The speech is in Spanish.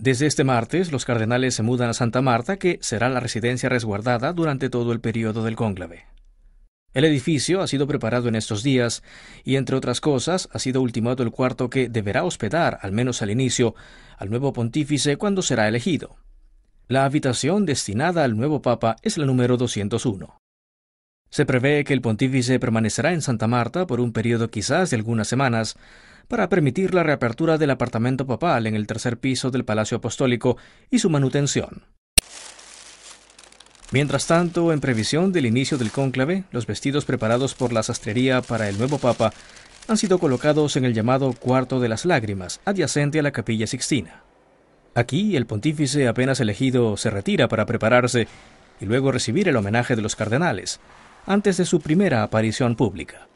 Desde este martes, los cardenales se mudan a Santa Marta, que será la residencia resguardada durante todo el periodo del cónclave. El edificio ha sido preparado en estos días y, entre otras cosas, ha sido ultimado el cuarto que deberá hospedar, al menos al inicio, al nuevo pontífice cuando será elegido. La habitación destinada al nuevo papa es la número 201. Se prevé que el pontífice permanecerá en Santa Marta por un periodo quizás de algunas semanas, para permitir la reapertura del apartamento papal en el tercer piso del Palacio Apostólico y su manutención. Mientras tanto, en previsión del inicio del cónclave, los vestidos preparados por la sastrería para el nuevo Papa han sido colocados en el llamado Cuarto de las Lágrimas, adyacente a la Capilla Sixtina. Aquí el pontífice apenas elegido se retira para prepararse y luego recibir el homenaje de los cardenales, antes de su primera aparición pública.